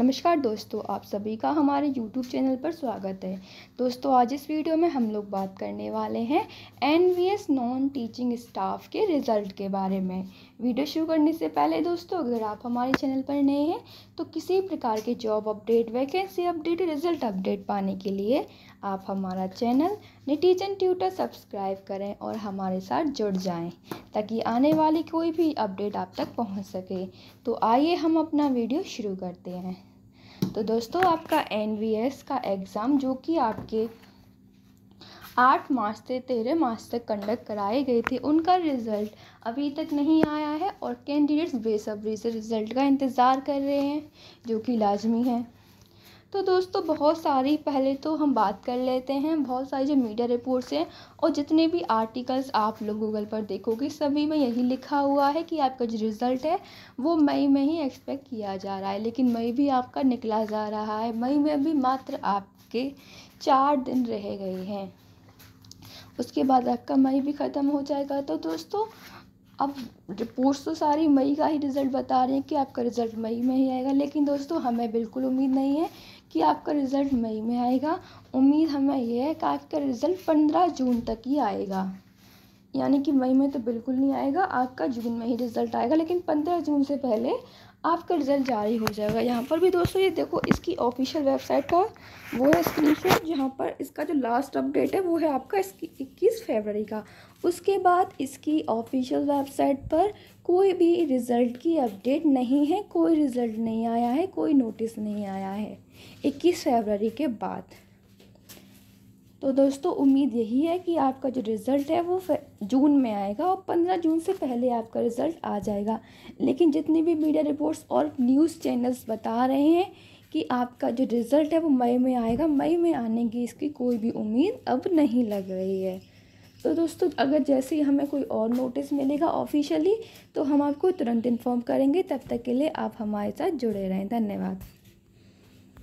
नमस्कार दोस्तों आप सभी का हमारे YouTube चैनल पर स्वागत है दोस्तों आज इस वीडियो में हम लोग बात करने वाले हैं N V S non teaching staff के रिज़ल्ट के बारे में वीडियो शुरू करने से पहले दोस्तों अगर आप हमारे चैनल पर नए हैं तो किसी प्रकार के job update vacancy update result update पाने के लिए आप हमारा चैनल निटीजन ट्यूटर सब्सक्राइब करें और हमारे साथ जुड़ जाएं ताकि आने वाली कोई भी अपडेट आप तक पहुंच सके तो आइए हम अपना वीडियो शुरू करते हैं तो दोस्तों आपका एन का एग्ज़ाम जो कि आपके आठ मार्च से तेरह मार्च तक कंडक्ट कराए गए थे उनका रिज़ल्ट अभी तक नहीं आया है और कैंडिडेट्स बेसब्री से रिज़ल्ट का इंतज़ार कर रहे हैं जो कि लाजमी है तो दोस्तों बहुत सारी पहले तो हम बात कर लेते हैं बहुत सारी जो मीडिया रिपोर्ट्स हैं और जितने भी आर्टिकल्स आप लोग गूगल पर देखोगे सभी में यही लिखा हुआ है कि आपका जो रिज़ल्ट है वो मई में ही एक्सपेक्ट किया जा रहा है लेकिन मई भी आपका निकला जा रहा है मई में भी मात्र आपके चार दिन रह गए हैं उसके बाद आपका मई भी ख़त्म हो जाएगा तो दोस्तों अब रिपोर्ट्स तो सारी मई का ही रिज़ल्ट बता रहे हैं कि आपका रिज़ल्ट मई में ही आएगा लेकिन दोस्तों हमें बिल्कुल उम्मीद नहीं है कि आपका रिज़ल्ट मई में आएगा उम्मीद हमें यह है कि आपका रिज़ल्ट पंद्रह जून तक ही आएगा यानी कि मई में तो बिल्कुल नहीं आएगा आपका जून में ही रिज़ल्ट आएगा लेकिन पंद्रह जून से पहले आपका रिज़ल्ट जारी हो जाएगा यहाँ पर भी दोस्तों ये देखो इसकी ऑफिशियल वेबसाइट का वो है स्क्रीनशॉट जहाँ पर इसका जो लास्ट अपडेट है वो है आपका इक्कीस फरवरी का उसके बाद इसकी ऑफिशियल वेबसाइट पर कोई भी रिज़ल्ट की अपडेट नहीं है कोई रिज़ल्ट नहीं आया है कोई नोटिस नहीं आया है इक्कीस फरवरी के बाद तो दोस्तों उम्मीद यही है कि आपका जो रिज़ल्ट है वो जून में आएगा और पंद्रह जून से पहले आपका रिज़ल्ट आ जाएगा लेकिन जितनी भी मीडिया रिपोर्ट्स और न्यूज़ चैनल्स बता रहे हैं कि आपका जो रिज़ल्ट है वो मई में आएगा मई में आने की इसकी कोई भी उम्मीद अब नहीं लग रही है तो दोस्तों अगर जैसे ही हमें कोई और नोटिस मिलेगा ऑफिशियली तो हम आपको तुरंत इन्फॉर्म करेंगे तब तक के लिए आप हमारे साथ जुड़े रहें धन्यवाद